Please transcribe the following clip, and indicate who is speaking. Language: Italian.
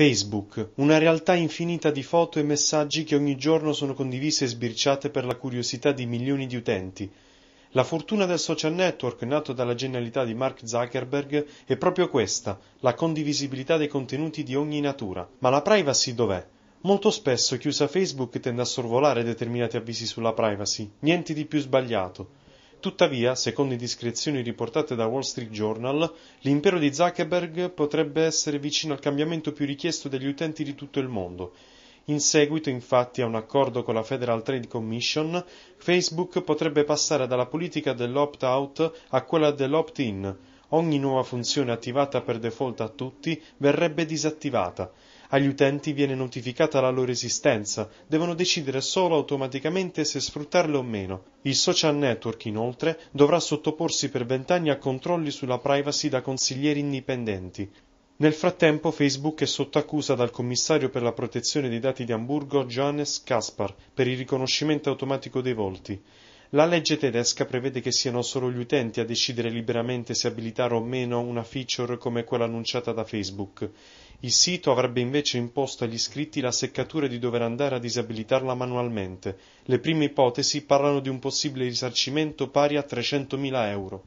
Speaker 1: Facebook, una realtà infinita di foto e messaggi che ogni giorno sono condivise e sbirciate per la curiosità di milioni di utenti. La fortuna del social network nato dalla genialità di Mark Zuckerberg è proprio questa, la condivisibilità dei contenuti di ogni natura. Ma la privacy dov'è? Molto spesso chi usa Facebook tende a sorvolare determinati avvisi sulla privacy, niente di più sbagliato. Tuttavia, secondo indiscrezioni riportate da Wall Street Journal, l'impero di Zuckerberg potrebbe essere vicino al cambiamento più richiesto dagli utenti di tutto il mondo. In seguito, infatti, a un accordo con la Federal Trade Commission, Facebook potrebbe passare dalla politica dell'opt-out a quella dell'opt-in. Ogni nuova funzione attivata per default a tutti verrebbe disattivata agli utenti viene notificata la loro esistenza, devono decidere solo automaticamente se sfruttarle o meno. Il social network, inoltre, dovrà sottoporsi per vent'anni a controlli sulla privacy da consiglieri indipendenti. Nel frattempo Facebook è sotto accusa dal commissario per la protezione dei dati di Amburgo Johannes Kaspar per il riconoscimento automatico dei volti. La legge tedesca prevede che siano solo gli utenti a decidere liberamente se abilitare o meno una feature come quella annunciata da Facebook. Il sito avrebbe invece imposto agli iscritti la seccatura di dover andare a disabilitarla manualmente. Le prime ipotesi parlano di un possibile risarcimento pari a 300.000 euro.